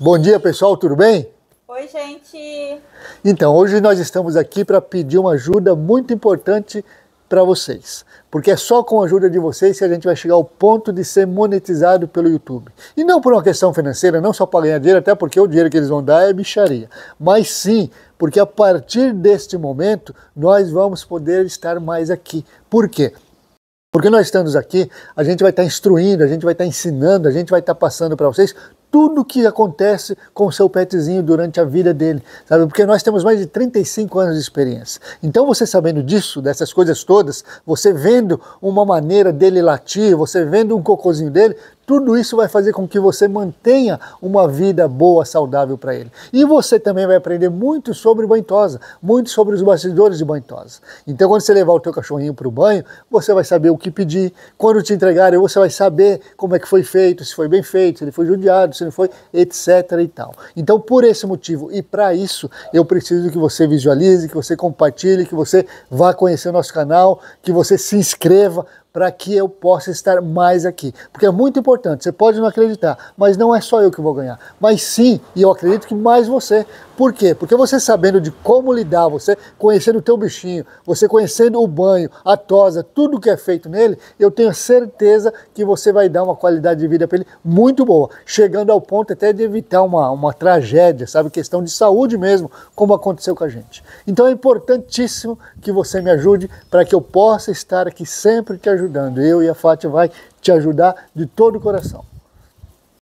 Bom dia, pessoal, tudo bem? Oi, gente. Então, hoje nós estamos aqui para pedir uma ajuda muito importante para vocês, porque é só com a ajuda de vocês que a gente vai chegar ao ponto de ser monetizado pelo YouTube. E não por uma questão financeira, não só para ganhar dinheiro, até porque o dinheiro que eles vão dar é bicharia, mas sim porque a partir deste momento nós vamos poder estar mais aqui. Por quê? Porque nós estamos aqui, a gente vai estar instruindo, a gente vai estar ensinando, a gente vai estar passando para vocês tudo que acontece com o seu petzinho durante a vida dele, sabe? Porque nós temos mais de 35 anos de experiência. Então, você sabendo disso, dessas coisas todas, você vendo uma maneira dele latir, você vendo um cocôzinho dele, tudo isso vai fazer com que você mantenha uma vida boa, saudável para ele. E você também vai aprender muito sobre banhosa, muito sobre os bastidores de banhosa. Então, quando você levar o teu cachorrinho para o banho, você vai saber o que pedir. Quando te entregarem, você vai saber como é que foi feito, se foi bem feito, se ele foi judiado, se não foi, etc e tal. Então, por esse motivo e para isso, eu preciso que você visualize, que você compartilhe, que você vá conhecer o nosso canal, que você se inscreva, para que eu possa estar mais aqui. Porque é muito importante, você pode não acreditar, mas não é só eu que vou ganhar, mas sim, e eu acredito que mais você. Por quê? Porque você sabendo de como lidar, você conhecendo o teu bichinho, você conhecendo o banho, a tosa, tudo que é feito nele, eu tenho certeza que você vai dar uma qualidade de vida para ele muito boa, chegando ao ponto até de evitar uma, uma tragédia, sabe, questão de saúde mesmo, como aconteceu com a gente. Então é importantíssimo que você me ajude para que eu possa estar aqui sempre que ajudando ajudando. Eu e a Fátia vai te ajudar de todo o coração.